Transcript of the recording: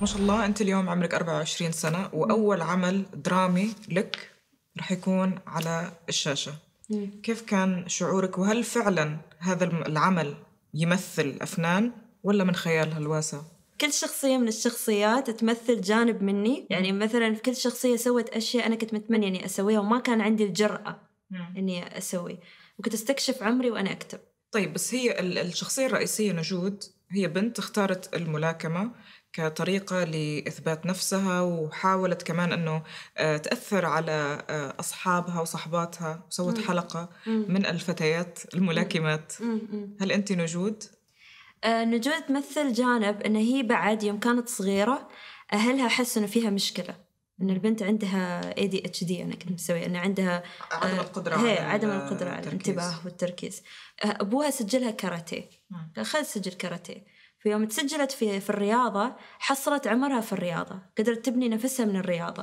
ما شاء الله أنت اليوم عمرك 24 سنة وأول عمل درامي لك رح يكون على الشاشة مم. كيف كان شعورك وهل فعلا هذا العمل يمثل أفنان ولا من خيالها الواسع؟ كل شخصية من الشخصيات تمثل جانب مني يعني مثلا كل شخصية سوت أشياء أنا كنت متمنى أني أسويها وما كان عندي الجرأة مم. أني أسوي وكنت أستكشف عمري وأنا أكتب طيب بس هي الشخصية الرئيسية نجود هي بنت اختارت الملاكمة كطريقة لإثبات نفسها وحاولت كمان أنه آه، تأثر على آه، أصحابها وصحباتها وسوت حلقة من الفتيات الملاكمات هل أنت نجود؟ آه، نجود تمثل جانب أن هي بعد يوم كانت صغيرة أهلها حسوا أنه فيها مشكلة ان البنت عندها اي دي اتش دي انا كنت مسويه ان عندها عدم آه، القدره هي على عدم القدره على الانتباه والتركيز آه، ابوها سجلها كاراتيه نعم. خل سجل كاراتيه فيوم تسجلت في في الرياضه حصلت عمرها في الرياضه قدرت تبني نفسها من الرياضه